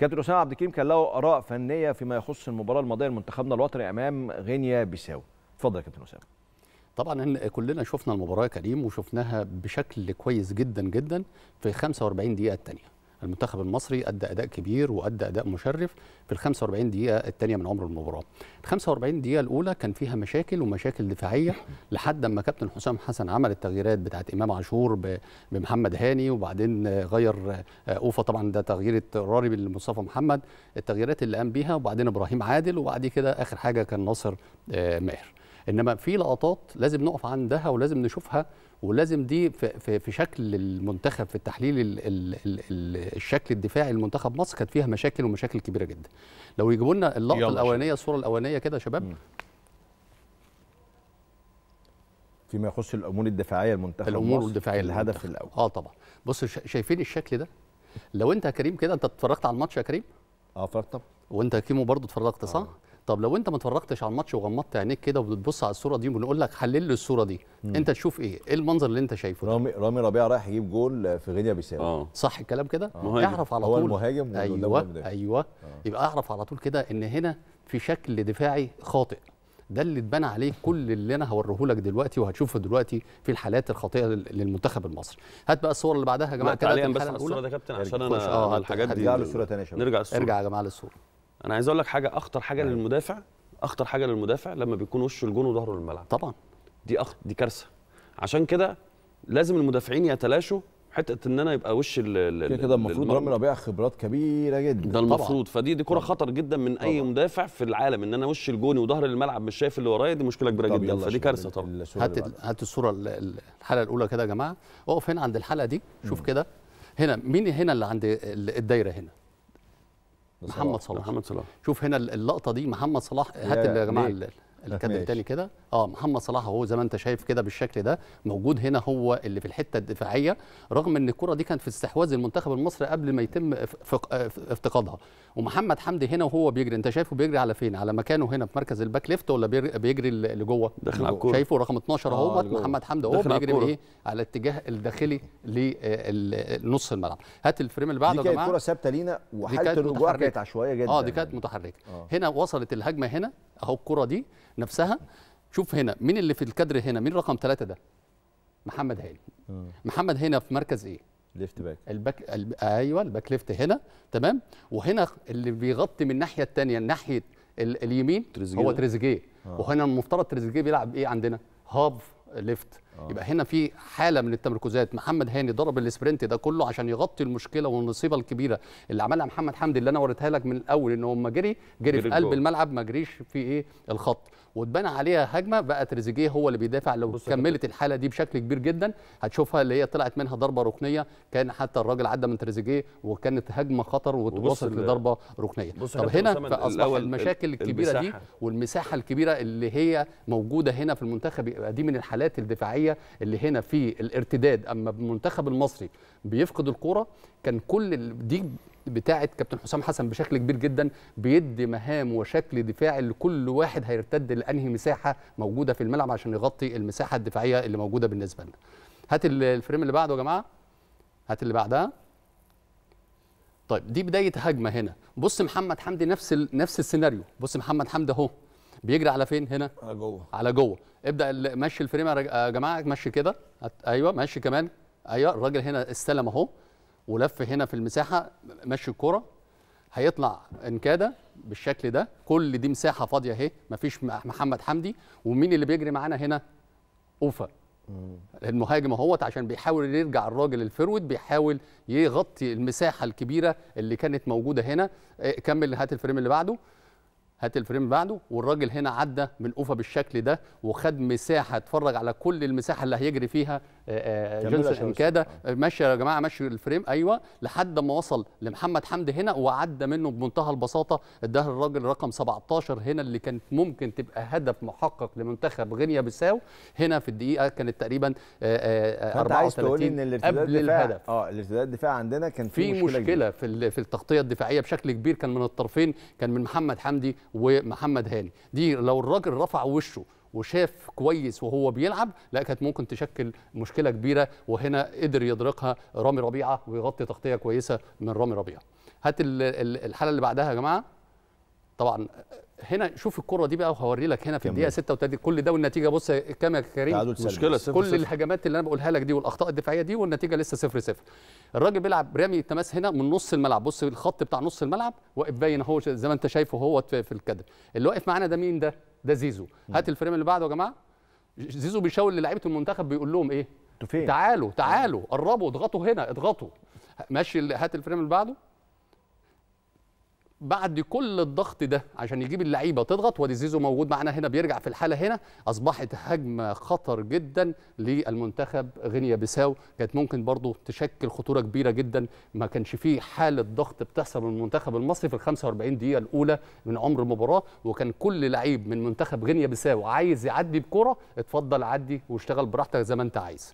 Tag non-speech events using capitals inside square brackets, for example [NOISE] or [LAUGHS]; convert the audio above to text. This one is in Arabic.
كابتن اسامه عبد الكريم كان له اراء فنيه فيما يخص المباراه الماضيه لمنتخبنا الوطني امام غينيا بيساو اتفضل يا كابتن اسامه طبعا كلنا شفنا المباراه يا كريم وشفناها بشكل كويس جدا جدا في 45 دقيقه الثانيه المنتخب المصري ادى اداء كبير وادى اداء مشرف في ال 45 دقيقه الثانيه من عمر المباراه. ال 45 دقيقه الاولى كان فيها مشاكل ومشاكل دفاعيه لحد اما كابتن حسام حسن عمل التغييرات بتاعت امام عاشور بمحمد هاني وبعدين غير اوفا طبعا ده تغيير اضطراري لمصطفى محمد التغييرات اللي قام بيها وبعدين ابراهيم عادل وبعد كده اخر حاجه كان ناصر آه، ماهر. انما في لقطات لازم نقف عندها ولازم نشوفها ولازم دي في, في شكل المنتخب في التحليل الـ الـ الـ الشكل الدفاعي لمنتخب مصر كانت فيها مشاكل ومشاكل كبيره جدا لو يجيبوا لنا اللقطه الاولانيه الصوره الاولانيه كده يا شباب فيما يخص الامور الدفاعيه المنتخب الامور الدفاعيه الهدف الاول اه طبعا بص شايفين الشكل ده لو انت يا كريم كده انت اتفرجت على الماتش يا كريم اه اتفرجت وانت كيمو برضه اتفرجت صح آه. طب لو انت ما اتفرجتش على الماتش وغمضت عينيك كده وبتبص على الصوره دي وبنقول لك حلل لي الصوره دي مم. انت تشوف ايه ايه المنظر اللي انت شايفه رامي رامي ربيعه رايح يجيب جول في غينيا بيساو اه صح الكلام كده اه. اعرف على طول هو المهاجم ايوه ايوه آه. يبقى اعرف على طول كده ان هنا في شكل دفاعي خاطئ ده اللي اتبنى عليه [LAUGHS] كل اللي انا هوريه لك دلوقتي وهتشوفه دلوقتي في الحالات الخاطئه للمنتخب المصري هات بقى الصور اللي بعدها يا جماعه كده بس الصوره ده يا كابتن عشان انا, آه، أنا الحاجات دي نرجع للصوره شباب نرجع يا جماعه للصوره انا عايز اقول لك حاجه اخطر حاجه أيوة. للمدافع اخطر حاجه للمدافع لما بيكون وشه الجون وظهره للملعب طبعا دي أخ... دي كارثه عشان كده لازم المدافعين يتلاشوا حته ان انا يبقى وش كده كده المفروض رامي ربيع خبرات كبيره جدا ده المفروض فدي دي كره خطر جدا من طبعا. اي مدافع في العالم ان انا وش الجون وظهر الملعب مش شايف اللي ورايا دي مشكله كبيره جدا فدي كارثه طبعا هات هات الصوره الحلقه الاولى كده يا جماعه اقف هنا عند الحلقه دي شوف كده هنا مين هنا اللي عند الدايره هنا محمد صلاح محمد صلاح شوف هنا اللقطه دي محمد صلاح هات يا جماعه الكادر التالي كده اه محمد صلاح اهو زي ما انت شايف كده بالشكل ده موجود هنا هو اللي في الحته الدفاعيه رغم ان الكره دي كانت في استحواذ المنتخب المصري قبل ما يتم افتقادها ومحمد حمدي هنا وهو بيجري انت شايفه بيجري على فين على مكانه هنا في مركز الباك ليفت ولا بيجري لجوه داخل على الكوره شايفه رقم 12 اهو آه محمد حمدي اهو بيجري بايه إيه؟ على الاتجاه الداخلي لنص الملعب هات الفريم اللي بعده يا جماعه دي كانت كره ثابته لينا وحاله الرجوع كانت عشوائيه جدا اه دي كانت متحركه آه. هنا وصلت الهجمه هنا اهو الكره دي نفسها شوف هنا مين اللي في الكادر هنا مين رقم ثلاثة ده محمد هاني محمد هنا في مركز ايه ليفت باك الباك الب... ايوه الباك ليفت هنا تمام وهنا اللي بيغطي من الناحيه الثانيه ناحيه ال... اليمين هو تريزيجيه آه. وهنا المفترض تريزيجيه بيلعب ايه عندنا هاف ليفت أوه. يبقى هنا في حاله من التمركزات محمد هاني ضرب السبرنت ده كله عشان يغطي المشكله والنصيبه الكبيره اللي عملها محمد حمدي اللي انا وريتها لك من الاول ان هو ما جري جري في قلب الملعب ما جريش في ايه الخط واتبنى عليها هجمه بقى تريزيجيه هو اللي بيدافع لو كملت الحاله دي بشكل كبير جدا هتشوفها اللي هي طلعت منها ضربه ركنيه كان حتى الراجل عدى من تريزيجيه وكانت هجمه خطر وتوصل لضربه ركنيه طب هنا فاصبح المشاكل الكبيره دي والمساحه الكبيره اللي هي موجوده هنا في المنتخب يبقى دي من الحالات الدفاعيه الداخليه اللي هنا في الارتداد اما المنتخب المصري بيفقد الكوره كان كل دي بتاعه كابتن حسام حسن بشكل كبير جدا بيدي مهام وشكل دفاعي لكل واحد هيرتد لانهي مساحه موجوده في الملعب عشان يغطي المساحه الدفاعيه اللي موجوده بالنسبه لنا هات الفريم اللي بعده يا جماعه هات اللي بعدها طيب دي بدايه هجمه هنا بص محمد حمدي نفس نفس السيناريو بص محمد حمدي اهو بيجري على فين هنا على جوه على جوه ابدا مشي الفريم آه، يا جماعه مشي كده ايوه مشي كمان ايوه الراجل هنا استلم اهو ولف هنا في المساحه مشي الكره هيطلع انكاده بالشكل ده كل دي مساحه فاضيه اهي مفيش محمد حمدي ومين اللي بيجري معانا هنا اوفا المهاجم اهوت عشان بيحاول يرجع الراجل الفرود بيحاول يغطي المساحه الكبيره اللي كانت موجوده هنا آه، كمل هات الفريم اللي بعده هات الفريم بعده والراجل هنا عدى من اوفا بالشكل ده وخد مساحه اتفرج على كل المساحه اللي هيجري فيها آه، آه، جونسون انكادا ماشي يا جماعه ماشي الفريم ايوه لحد ما وصل لمحمد حمدي هنا وعدى منه بمنتهى البساطه اداها الراجل رقم 17 هنا اللي كانت ممكن تبقى هدف محقق لمنتخب غينيا بيساو هنا في الدقيقه كانت تقريبا 34 آه، قبل الهدف اه الارتداد الدفاع عندنا كان في مشكله, مشكلة في في التغطيه الدفاعيه بشكل كبير كان من الطرفين كان من محمد حمدي ومحمد هاني دي لو الراجل رفع وشه وشاف كويس وهو بيلعب لا كانت ممكن تشكل مشكله كبيره وهنا قدر يدركها رامي ربيعه ويغطي تغطيه كويسه من رامي ربيعه هات الحاله اللي بعدها يا جماعه طبعا هنا شوف الكره دي بقى وهوري لك هنا في الدقيقه 36 كل ده والنتيجه بص كام يا كريم مشكله صفر كل صفر. الهجمات اللي انا بقولها لك دي والاخطاء الدفاعيه دي والنتيجه لسه 0 0 الراجل بيلعب رامي التماس هنا من نص الملعب بص الخط بتاع نص الملعب واقف باين اهو زي ما انت شايفه هو في الكادر اللي واقف معانا ده مين ده ده زيزو هات الفريم اللي بعده يا جماعه زيزو بيشاور للاعيبه المنتخب بيقول لهم ايه تعالوا تعالوا قربوا اضغطوا هنا اضغطوا ماشي هات الفريم اللي بعده بعد كل الضغط ده عشان يجيب اللعيبه تضغط وادي زيزو موجود معانا هنا بيرجع في الحاله هنا اصبحت هجمه خطر جدا للمنتخب غينيا بيساو كانت ممكن برضو تشكل خطوره كبيره جدا ما كانش فيه حاله ضغط بتحصل من المنتخب المصري في ال 45 دقيقه الاولى من عمر المباراه وكان كل لعيب من منتخب غينيا بيساو عايز يعدي بكره اتفضل عدي واشتغل براحتك زي ما انت عايز